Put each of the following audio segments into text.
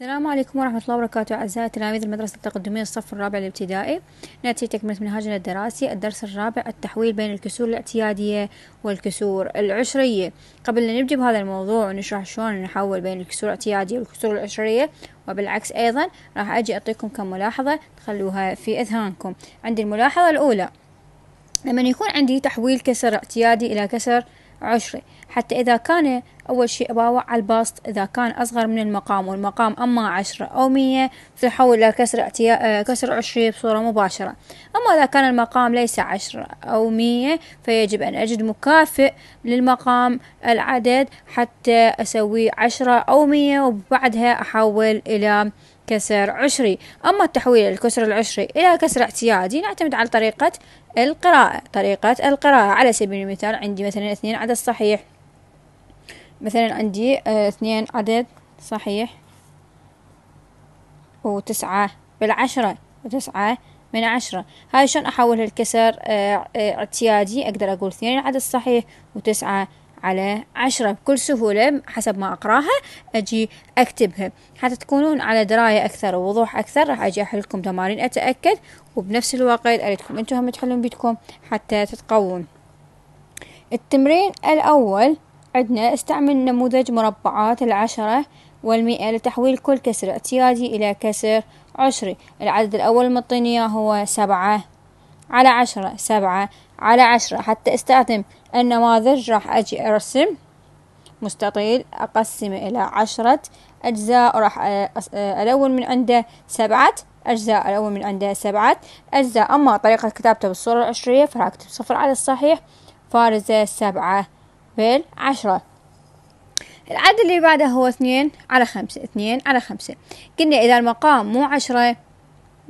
السلام عليكم ورحمة الله وبركاته أعزائي تلاميذ المدرسة التقدمية الصف الرابع الابتدائي نأتي تكملة منهجنا الدراسي الدرس الرابع التحويل بين الكسور الاعتيادية والكسور العشرية قبل أن نبدأ بهذا الموضوع ونشرح شلون نحول بين الكسور الاعتيادية والكسور العشرية وبالعكس أيضا راح أجي أعطيكم كم ملاحظة تخلوها في أذهانكم عندي الملاحظة الأولى لما يكون عندي تحويل كسر اعتيادي إلى كسر عشري حتى إذا كان أول شيء أباوع على البسط إذا كان أصغر من المقام والمقام أما عشرة أو مية سيحول إلى كسر اعتيا... آه، كسر عشرية بصورة مباشرة أما إذا كان المقام ليس عشرة أو مية فيجب أن أجد مكافئ للمقام العدد حتى أسوي عشرة أو مية وبعدها أحول إلى كسر عشري أما التحويل الكسر العشري إلى كسر اعتيادي نعتمد على طريقة القراءة طريقة القراءة على سبيل المثال عندي مثلا اثنين عدد صحيح مثلا عندي آه، اثنين عدد صحيح وتسعة بالعشرة وتسعة من عشرة هاي شلون أحولها الكسر آه، آه، اعتيادي أقدر أقول اثنين العدد صحيح وتسعة على عشرة بكل سهولة حسب ما أقراها أجي أكتبها حتى تكونون على دراية أكثر ووضوح أكثر راح أجي احلكم تمارين أتأكد وبنفس الوقت أريدكم أنتم هم تحلون بيدكم حتى تتقوون التمرين الأول عندنا استعمل نموذج مربعات العشرة والمئة لتحويل كل كسر اعتيادي إلى كسر عشري العدد الأول مطيني هو سبعة على عشرة سبعة على عشرة حتى استخدم النماذج راح أجي أرسم مستطيل أقسم إلى عشرة أجزاء راح ألون من عنده سبعة أجزاء الأول من عنده سبعة أجزاء أما طريقة كتابته بالصورة العشرية فراح أكتب صفر على الصحيح فارزة سبعة أقفل عشرة العدد اللي بعده هو اثنين على خمسة اثنين على خمسة قلنا إذا المقام مو عشرة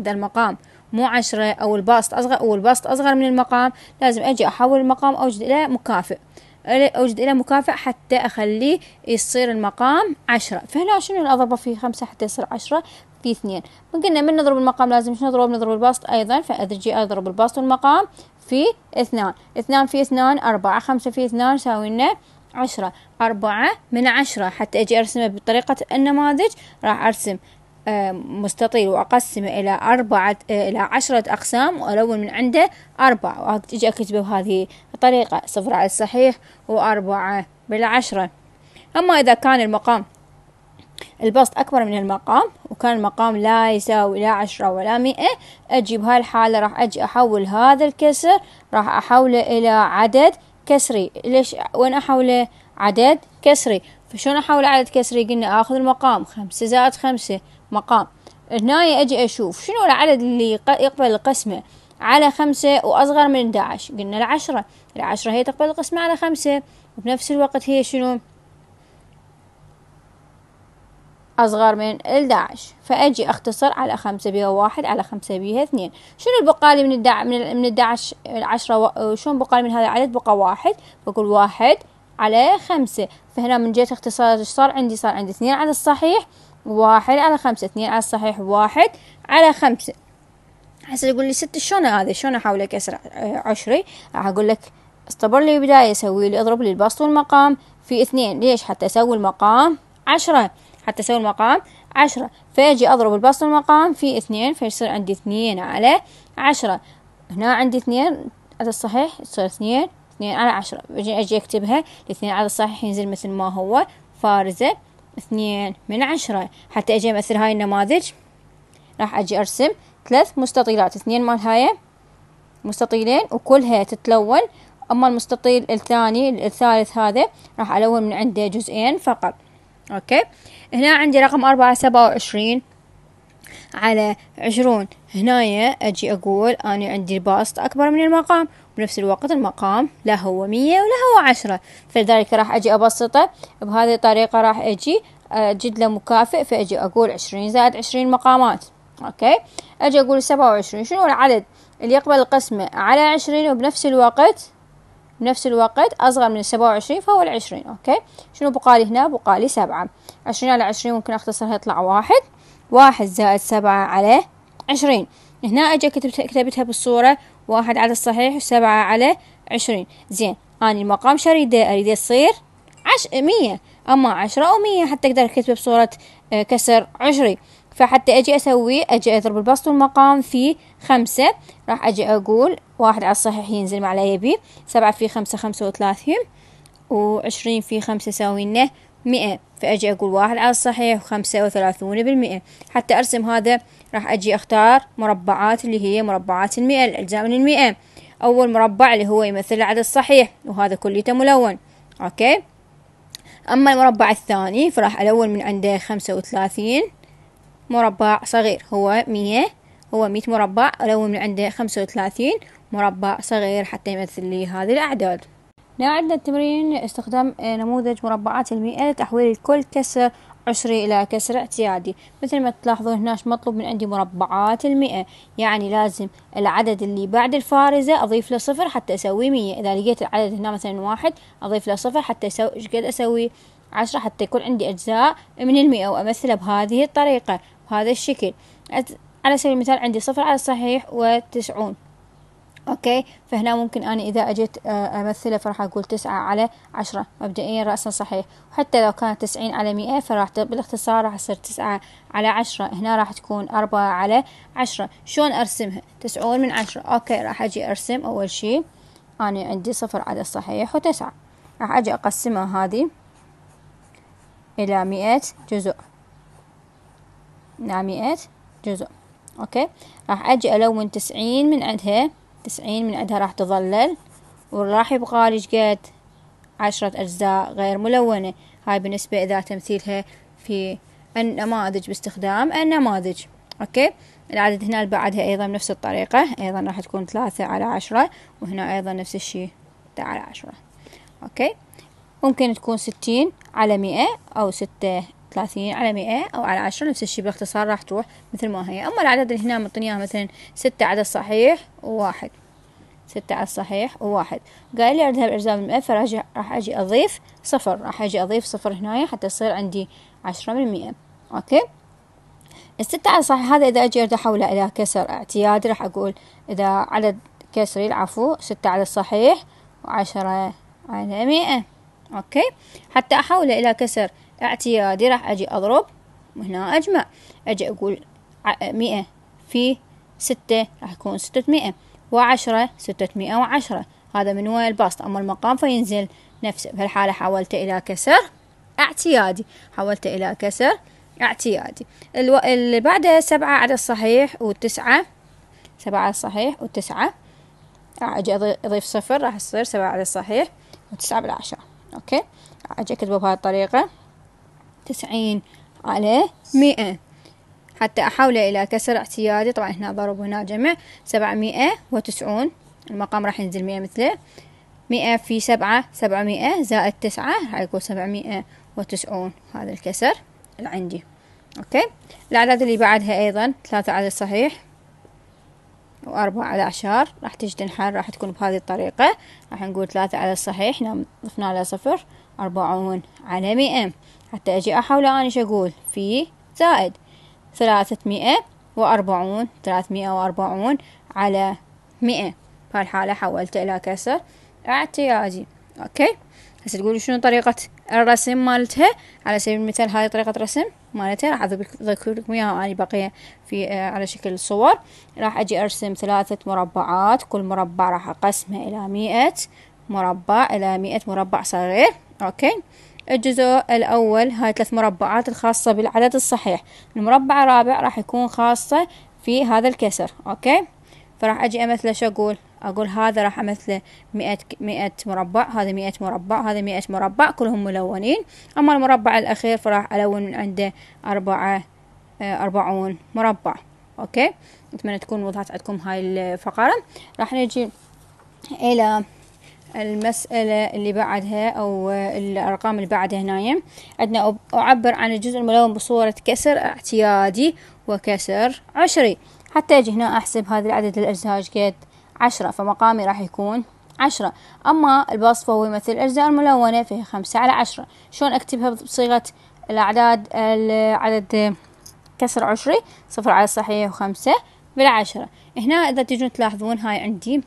إذا المقام مو عشرة أو الباسط أصغر أو الباسط أصغر من المقام لازم أجي أحول المقام أوجد إلى مكافئ أوجد إلى مكافئ حتى أخليه يصير المقام عشرة فهنا شنو أضربه في خمسة حتى يصير عشرة في اثنين قلنا من نضرب المقام لازم شنو نضرب نضرب البسط أيضا فأرجع أضرب البسط والمقام في اثنان اثنان في اثنان أربعة خمسة في اثنان يساوي لنا عشرة أربعة من عشرة حتى أجي أرسمه بطريقة النماذج راح أرسم آه، مستطيل وأقسمه إلى أربعة آه، إلى عشرة أقسام وألون من عنده أربعة وأجي أكتبه بهذه الطريقة صفر على الصحيح وأربعة بالعشرة أما إذا كان المقام البسط أكبر من المقام وكان المقام لا يساوي لا عشرة ولا مئة أجي بهالحالة راح أجي أحول هذا الكسر راح أحوله إلى عدد كسري ليش وين أحوله عدد كسري فشون أحول عدد كسري قلنا أخذ المقام خمسة زائد خمسة مقام هنا أجي أشوف شنو العدد اللي يقبل القسمة على خمسة وأصغر من داعش قلنا العشرة العشرة هي تقبل القسمة على خمسة وبنفس الوقت هي شنو أصغر من الداعش فأجي أختصر على خمسة بيها واحد على خمسة بيها اثنين شنو البقالي من الدع من من الداعش العشرة و... شلون بقالي من هذا العدد بقى واحد بقول واحد على خمسة فهنا من جهة اختصار ايش صار عندي صار عندي اثنين على الصحيح واحد على خمسة اثنين على الصحيح واحد على خمسة هسه تقول لي ست شلون هذا شلون احاول اكسر آه، عشري اقول لك اصطبر لي بداية سوي لي اضرب لي البسط والمقام في اثنين ليش حتى اسوي المقام عشرة حتى أسوي المقام عشرة فأجي أضرب البسط المقام في اثنين فيصير عندي اثنين على عشرة هنا عندي اثنين هذا الصحيح يصير اثنين اثنين على عشرة بجي أجي أكتبها الاثنين على الصحيح ينزل مثل ما هو فارزة اثنين من عشرة حتى أجي أمثل هاي النماذج راح أجي أرسم ثلاث مستطيلات اثنين مال هاي مستطيلين وكلها تتلون أما المستطيل الثاني الثالث هذا راح ألون من عنده جزئين فقط اوكي هنا عندي رقم أربعة سبعة وعشرين على عشرون هنايا أجي أقول أنا عندي الباسط أكبر من المقام بنفس الوقت المقام لا هو مية ولا هو عشرة فلذلك راح أجي أبسطه بهذه الطريقة راح أجي أجد له مكافئ فأجي أقول عشرين زائد عشرين مقامات أوكي أجي أقول سبعة وعشرين شنو العدد اللي يقبل القسمة على عشرين وبنفس الوقت بنفس الوقت أصغر من السبعة وعشرين فهو العشرين أوكي شنو بقالي هنا بقالي سبعة عشرين على عشرين ممكن أختصرها يطلع واحد واحد زائد سبعة على عشرين هنا أجي كتبتها, كتبتها بالصورة واحد على الصحيح وسبعة على عشرين زين أنا المقام شريدة أريد يصير عش مية أما عشرة أو مية حتى أقدر أكتبه بصورة آه، كسر عشري فحتى اجي اسوي اجي اضرب البسط والمقام في خمسة راح اجي اقول واحد على الصحيح ينزل مع اليبي سبعة في خمسة خمسة وثلاثين وعشرين في خمسة يساوي مئة فاجي اقول واحد على الصحيح وخمسة وثلاثون بالمئة حتى ارسم هذا راح اجي اختار مربعات اللي هي مربعات المئة الاجزاء من المئة اول مربع اللي هو يمثل العدد الصحيح وهذا كليته ملون اوكي اما المربع الثاني فراح الون من عنده خمسة وثلاثين مربع صغير هو مية هو مية مربع لو من عنده خمسة وثلاثين مربع صغير حتى يمثل لي هذه الأعداد نعدنا التمرين استخدام آه، نموذج مربعات المئة لتحويل الكل كسر عشري إلى كسر اعتيادي مثل ما تلاحظون هنا مطلوب من عندي مربعات المئة يعني لازم العدد اللي بعد الفارزة أضيف له صفر حتى أسوي مية إذا لقيت العدد هنا مثلا واحد أضيف له صفر حتى أسوي قد أسوي عشرة حتى يكون عندي أجزاء من المئة وأمثله بهذه الطريقة بهذا الشكل على سبيل المثال عندي صفر على الصحيح وتسعون أوكي فهنا ممكن أنا إذا أجيت آه، أمثله فراح أقول تسعة على عشرة مبدئيا رأسا صحيح وحتى لو كانت تسعين على مئة فراح بالاختصار راح تصير تسعة على عشرة هنا راح تكون أربعة على عشرة شلون أرسمها تسعون من عشرة أوكي راح أجي أرسم أول شي أنا عندي صفر على الصحيح وتسعة راح أجي أقسمها هذه إلى مئة جزء مع مئة جزء اوكي راح اجي الون تسعين من عندها تسعين من عندها راح تظلل وراح يبقى لي شقد عشرة اجزاء غير ملونة هاي بالنسبة إذا تمثيلها في النماذج باستخدام النماذج أوكي العدد هنا بعدها أيضا بنفس الطريقة أيضا راح تكون ثلاثة على عشرة وهنا أيضا نفس الشي على عشرة أوكي ممكن تكون ستين على مئة أو ستة ثلاثين على مئة أو على عشرة نفس الشي باختصار راح تروح مثل ما هي أما العدد اللي هنا معطيني إياه مثلا ستة عدد صحيح وواحد ستة على الصحيح وواحد قال لي أردها بأجزاء من مئة فراح راح أجي أضيف صفر راح أجي أضيف صفر هنا حتى يصير عندي عشرة من مئة أوكي الستة على الصحيح هذا إذا أجي أرد أحوله إلى كسر اعتيادي راح أقول إذا عدد كسري العفو ستة على الصحيح وعشرة على مئة أوكي حتى أحوله إلى كسر اعتيادي راح أجي أضرب وهنا أجمع أجي أقول مئة في ستة راح يكون ستة مئة وعشرة ستة مئة وعشرة هذا من وين البسط أما المقام فينزل نفسه بهالحالة حولت إلى كسر اعتيادي حولت إلى كسر اعتيادي الو... اللي بعده سبعة عدد صحيح وتسعة سبعة عدد صحيح وتسعة آه، أجي أضيف صفر راح يصير سبعة عدد صحيح وتسعة بالعشرة أوكي آه، أجي أكتبه بهاي الطريقة تسعين على مئة حتى أحوله إلى كسر اعتيادي طبعا هنا ضرب وهنا جمع سبعمائة وتسعون المقام راح ينزل مئة مثله مئة في سبعة سبعمائة زائد تسعة راح يكون سبعمائة وتسعون هذا الكسر اللي عندي أوكي الأعداد اللي بعدها أيضا ثلاثة عدد صحيح وأربعة على عشر راح تجي تنحل راح تكون بهذه الطريقة راح نقول ثلاثة على الصحيح ضفنا نعم، له صفر أربعون على مئة حتى أجي أحولها أنا أقول في زائد ثلاثمائة وأربعون ثلاثمائة وأربعون على مئة بهالحالة حولته إلى كسر اعتيادي أوكي هسه تقولوا شنو طريقة الرسم مالتها على سبيل المثال هاي طريقة رسم مالتها راح أذكر لكم إياها أنا بقية في آه على شكل صور راح أجي أرسم ثلاثة مربعات كل مربع راح أقسمه إلى مئة مربع إلى مئة مربع صغير أوكي الجزء الأول هاي ثلاث مربعات الخاصة بالعدد الصحيح المربع الرابع راح يكون خاصة في هذا الكسر أوكي فراح أجي أمثله شو أقول أقول هذا راح أمثله مئة, مئة مربع هذا مئة مربع هذا مئة مربع كلهم ملونين أما المربع الأخير فراح ألون من عنده أربعة آه، أربعون مربع أوكي أتمنى تكون وضحت عندكم هاي الفقرة راح نجي إلى المسألة اللي بعدها أو الأرقام اللي بعدها هنا عندنا أعبر عن الجزء الملون بصورة كسر اعتيادي وكسر عشري حتى أجي هنا أحسب هذا العدد الأجزاء قد عشرة فمقامي راح يكون عشرة أما البسط فهو يمثل الأجزاء الملونة فهي خمسة على عشرة شلون أكتبها بصيغة الأعداد العدد كسر عشري صفر على الصحيح وخمسة بالعشرة هنا إذا تجون تلاحظون هاي عندي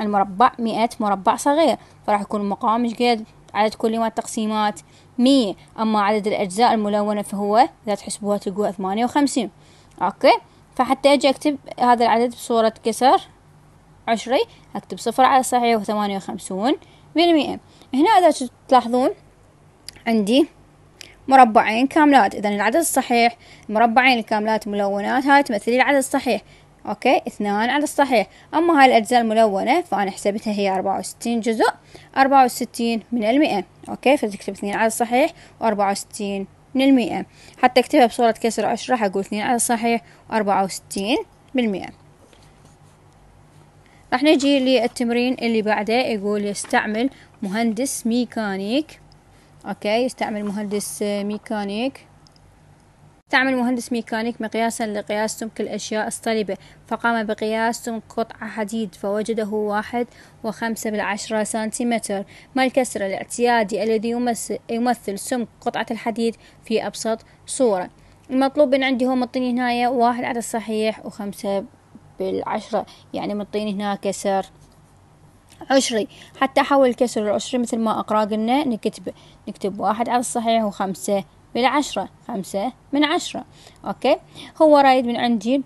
المربع مئة مربع صغير فراح يكون المقام قد عدد كل ما التقسيمات مية أما عدد الأجزاء الملونة فهو إذا تحسبوها تلقوها ثمانية وخمسين أوكي فحتى أجي أكتب هذا العدد بصورة كسر عشري أكتب صفر على صحيح وثمانية وخمسون بالمئة هنا إذا تلاحظون عندي مربعين كاملات إذا العدد الصحيح مربعين الكاملات ملونات هاي تمثل العدد الصحيح أوكي اثنان على الصحيح أما هاي الأجزاء الملونة فأنا حسبتها هي أربعة وستين جزء أربعة وستين من المئة أوكي فتكتب اثنين على الصحيح وأربعة وستين من المئة حتى اكتبها بصورة كسر عشرة حقول اثنين على الصحيح وأربعة وستين بالمئة راح نجي للتمرين اللي بعده يقول يستعمل مهندس ميكانيك أوكي يستعمل مهندس ميكانيك استعمل مهندس ميكانيك مقياسا لقياس سمك الأشياء الصلبة فقام بقياس سمك قطعة حديد فوجده واحد وخمسة بالعشرة سنتيمتر ما الكسر الاعتيادي الذي يمثل سمك قطعة الحديد في أبسط صورة المطلوب من عندي هو مطيني هنا واحد عدد صحيح وخمسة بالعشرة يعني مطيني هنا كسر عشري حتى أحول الكسر العشري مثل ما أقرأ قلنا نكتب نكتب واحد على الصحيح وخمسة بالعشرة خمسة من عشرة أوكي هو رايد من عندي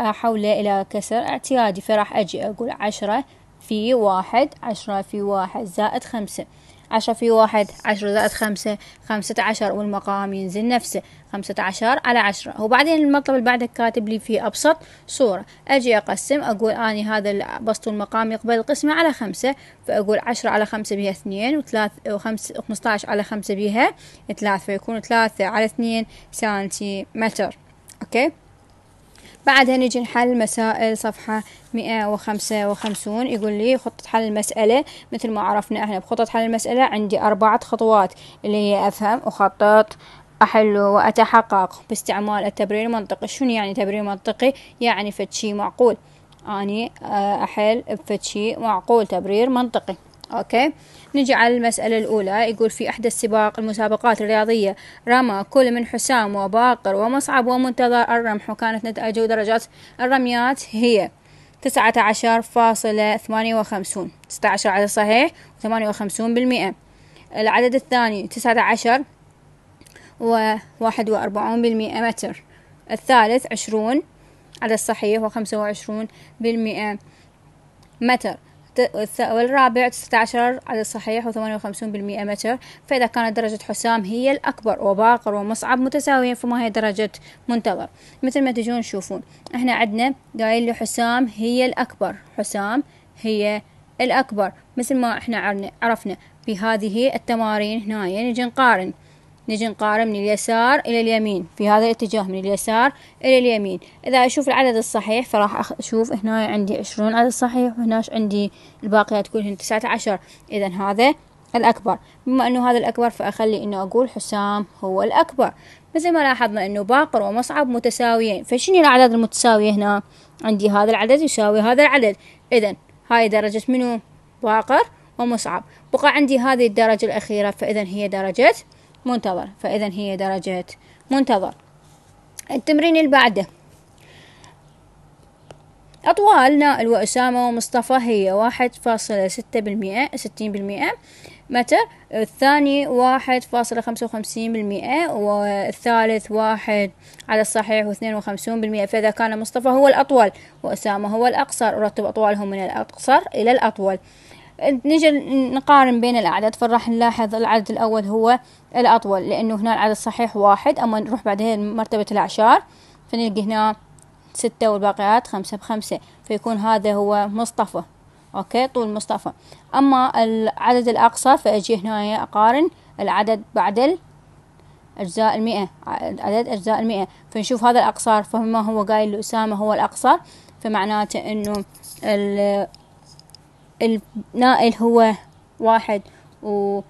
آه، حوله إلى كسر اعتيادي فراح أجي أقول عشرة في واحد عشرة في واحد زائد خمسة عشرة في واحد عشرة زائد خمسة خمسة عشر والمقام ينزل نفسه خمسة عشر على عشرة وبعدين المطلب اللي بعدك كاتب لي فيه أبسط صورة أجي أقسم أقول أني هذا بسط المقام يقبل القسمة على خمسة فأقول عشرة على خمسة بها اثنين وثلاث وخمس خمسة عشر على خمسة بها ثلاث فيكون ثلاثة على اثنين سنتيمتر أوكي بعدها نجي نحل مسائل صفحة مئة وخمسة وخمسون يقول لي خطة حل المسألة مثل ما عرفنا احنا بخطة حل المسألة عندي أربعة خطوات اللي هي أفهم أخطط أحل وأتحقق باستعمال التبرير المنطقي شنو يعني تبرير منطقي يعني فتشي معقول أني آه، أحل بفد معقول تبرير منطقي أوكي نجي على المسألة الأولى يقول في إحدى السباق المسابقات الرياضية رمى كل من حسام وباقر ومصعب ومنتظر الرمح وكانت نتائج درجات الرميات هي تسعة عشر فاصلة ثمانية وخمسون تسعة عشر على الصحيح وثمانية وخمسون بالمئة العدد الثاني تسعة عشر وواحد وأربعون بالمئة متر الثالث عشرون على الصحيح وخمسة وعشرون بالمئة متر والرابع 19 على الصحيح و58% متر فإذا كانت درجة حسام هي الأكبر وباقر ومصعب متساويين فما هي درجة منتظر مثل ما تجون تشوفون احنا عندنا قايل لي حسام هي الأكبر حسام هي الأكبر مثل ما احنا عرفنا بهذه التمارين هنا يعني نجي نقارن نجي نقارن من اليسار إلى اليمين في هذا الاتجاه من اليسار إلى اليمين إذا أشوف العدد الصحيح فراح أشوف هنا عندي عشرون عدد صحيح وهناش عندي الباقيات هنا تسعة عشر إذا هذا الأكبر بما أنه هذا الأكبر فأخلي أنه أقول حسام هو الأكبر مثل ما لاحظنا أنه باقر ومصعب متساويين فشنو الأعداد المتساوية هنا عندي هذا العدد يساوي هذا العدد إذا هاي درجة منو باقر ومصعب بقى عندي هذه الدرجة الأخيرة فإذا هي درجة منتظر فإذا هي درجة منتظر التمرين اللي بعده أطوال نائل وأسامة ومصطفى هي واحد فاصلة ستة بالمئة ستين بالمئة متر الثاني واحد فاصلة خمسة وخمسين بالمئة والثالث واحد على الصحيح واثنين وخمسون بالمئة فإذا كان مصطفى هو الأطول وأسامة هو الأقصر رتب أطوالهم من الأقصر إلى الأطول نجي نقارن بين الأعداد فراح نلاحظ العدد الأول هو الأطول لأنه هنا العدد الصحيح واحد أما نروح بعدين مرتبة الأعشار فنلقي هنا ستة والباقيات خمسة بخمسة فيكون هذا هو مصطفى أوكي طول مصطفى أما العدد الأقصى فأجي هنا أقارن العدد بعد أجزاء المئة عدد أجزاء المئة فنشوف هذا الأقصار فما هو قايل لأسامة هو الأقصر فمعناته أنه النائل هو واحد وعلى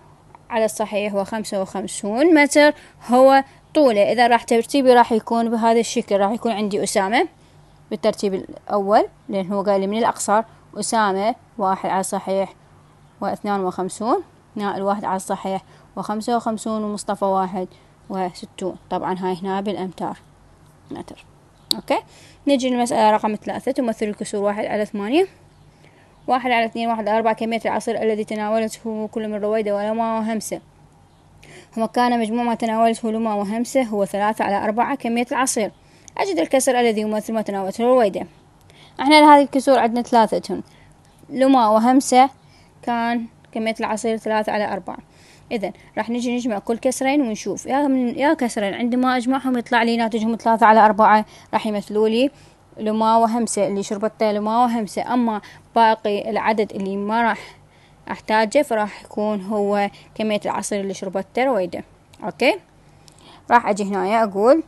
الصحيح هو خمسة وخمسون متر هو طوله إذا راح ترتيبي راح يكون بهذا الشكل راح يكون عندي أسامة بالترتيب الأول لأن هو قال لي من الأقصر أسامة واحد على الصحيح واثنان وخمسون نائل واحد على الصحيح وخمسة وخمسون ومصطفى واحد وستون طبعا هاي هنا بالأمتار متر أوكي نجي للمسألة رقم ثلاثة تمثل الكسور واحد على ثمانية واحد على اثنين واحد على أربعة كمية العصير الذي تناولته كل من رويدة ولما وهمسة وكان مجموع ما تناولته لما وهمسة هو ثلاثة على أربعة كمية العصير أجد الكسر الذي يمثل ما تناولته رويدة احنا لهذه الكسور عندنا ثلاثة لما وهمسة كان كمية العصير ثلاثة على أربعة إذا راح نجي نجمع كل كسرين ونشوف يا من يا كسرين عندما أجمعهم يطلع لي ناتجهم ثلاثة على أربعة راح يمثلوا لي لما وهمسة اللي شربته لما وهمسة أما باقي العدد اللي ما راح احتاجه فراح يكون هو كمية العصير اللي شربت ترويده اوكي راح اجي هنا اقول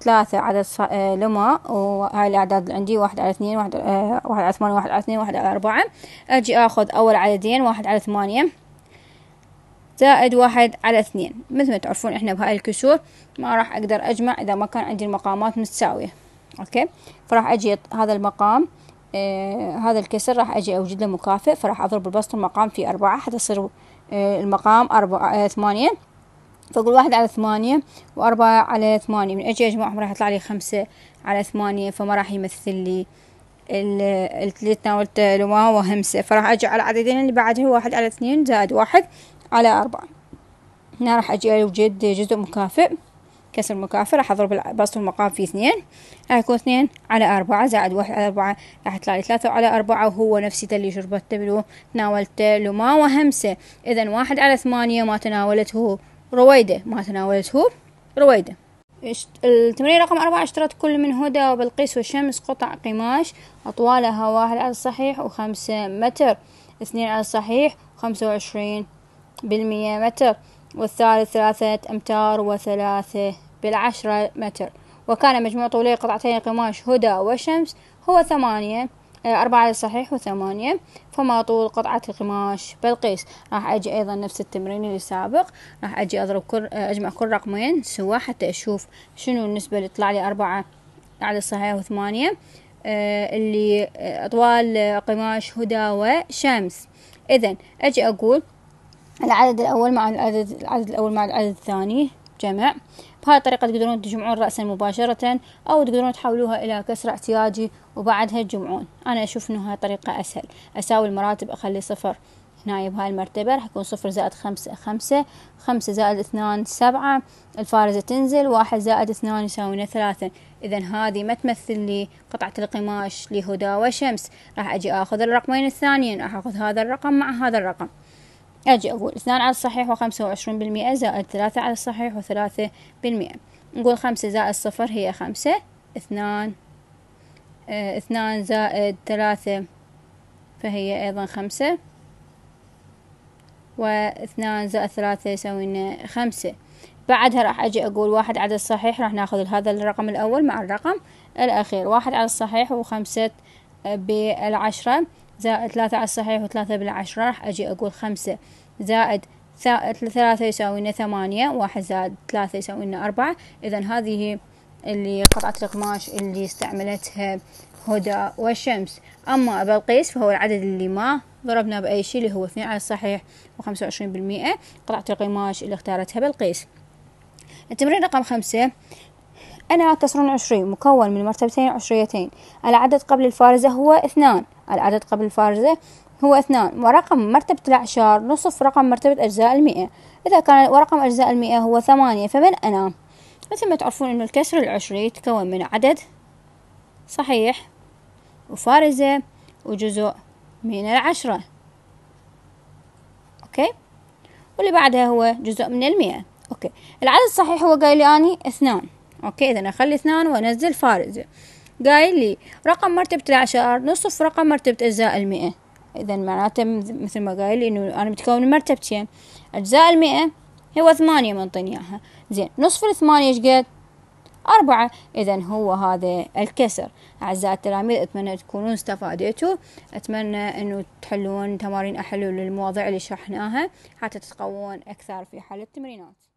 ثلاثة عدد آه، لما وهاي الأعداد اللي عندي واحد على اثنين واحد, آه واحد على ثمانية واحد على اثنين واحد على أربعة أجي آخذ أول عددين واحد على ثمانية زائد واحد على اثنين مثل ما تعرفون احنا بهاي الكسور ما راح أقدر أجمع إذا ما كان عندي المقامات متساوية أوكي فراح أجي هذا المقام آه هذا الكسر راح أجي أوجد له مكافئ فراح أضرب البسط المقام في أربعة حتى يصير آه المقام أربعة آه ثمانية فأقول واحد على ثمانية وأربعة على ثمانية من أجي أجمعهم راح يطلع لي خمسة على ثمانية فما راح يمثل لي لما هو وهمسة فراح أجي على العددين اللي بعده واحد على اثنين زائد واحد على أربعة هنا راح أجي أوجد جزء مكافئ كسر مكافئ راح أضرب بسط المقام في اثنين راح يكون اثنين على أربعة زائد واحد على أربعة راح يطلع لي ثلاثة على أربعة وهو نفسيته اللي شربته بلو تناولته لما وهمسة إذا واحد على ثمانية ما تناولته رويدة ما تناولته رويدة التمرين رقم أربعة اشترت كل من هدى وبلقيس والشمس قطع قماش أطوالها واحد على الصحيح وخمسة متر اثنين على الصحيح خمسة وعشرين بالمية متر والثالث ثلاثة أمتار وثلاثة بالعشرة متر وكان مجموع طولي قطعتين قماش هدى وشمس هو ثمانية آه، أربعة صحيح وثمانية فما طول قطعة القماش بلقيس راح أجي أيضا نفس التمرين اللي سابق راح أجي أضرب كل آه، أجمع كل رقمين سوا حتى أشوف شنو النسبة اللي طلع لي أربعة على الصحيح وثمانية آه، اللي أطوال قماش هدى وشمس إذا أجي أقول العدد الأول مع العدد العدد الأول مع العدد الثاني جمع بهاي الطريقة تقدرون تجمعون رأسا مباشرة أو تقدرون تحولوها إلى كسر احتياجي وبعدها تجمعون أنا أشوف إنه هاي طريقة أسهل أساوي المراتب أخلي صفر هنا بهاي المرتبة راح يكون صفر زائد خمسة خمسة خمسة زائد اثنان سبعة الفارزة تنزل واحد زائد اثنان يساوينا ثلاثة إذا هذه ما تمثل لي قطعة القماش لهدى وشمس راح أجي أخذ الرقمين الثانيين راح أخذ هذا الرقم مع هذا الرقم أجي أقول اثنان على الصحيح وخمسة وعشرون بالمئة زائد ثلاثة على الصحيح وثلاثة بالمئة نقول خمسة زائد صفر هي خمسة اثنان آه، اثنان زائد ثلاثة فهي أيضا خمسة واثنان زائد ثلاثة يساوي لنا خمسة بعدها راح أجي أقول واحد على الصحيح راح ناخذ هذا الرقم الأول مع الرقم الأخير واحد على الصحيح وخمسة بالعشرة زائد ثلاثة على الصحيح وثلاثة بالعشرة راح أجي أقول خمسة زائد ثلاثة يساوي لنا ثمانية واحد زائد ثلاثة يساوي لنا أربعة إذا هذه اللي قطعة القماش اللي استعملتها هدى والشمس أما أبا القيس فهو العدد اللي ما ضربنا بأي شيء اللي هو اثنين على الصحيح وخمسة وعشرين بالمئة قطعة القماش اللي اختارتها بلقيس التمرين رقم خمسة أنا كسر عشرين مكون من مرتبتين عشريتين العدد قبل الفارزة هو اثنان العدد قبل الفارزة هو اثنان ورقم مرتبة الأعشار نصف رقم مرتبة أجزاء المئة إذا كان ورقم أجزاء المئة هو ثمانية فمن أنا مثل ما تعرفون أن الكسر العشري يتكون من عدد صحيح وفارزة وجزء من العشرة أوكي واللي بعدها هو جزء من المئة أوكي العدد الصحيح هو قايل لي أني اثنان أوكي إذا أخلي اثنان وأنزل فارزة قايل لي رقم مرتبة العشر نصف رقم مرتبة أجزاء المئة إذا معناته مثل ما قايل لي إنه أنا متكون من مرتبتين أجزاء المئة هو ثمانية منطيني إياها زين نصف الثمانية إيش قد؟ أربعة إذا هو هذا الكسر أعزائي التلاميذ أتمنى تكونون استفادتوا أتمنى أنه تحلون تمارين أحلول للمواضيع اللي شرحناها حتى تتقوون أكثر في حل التمرينات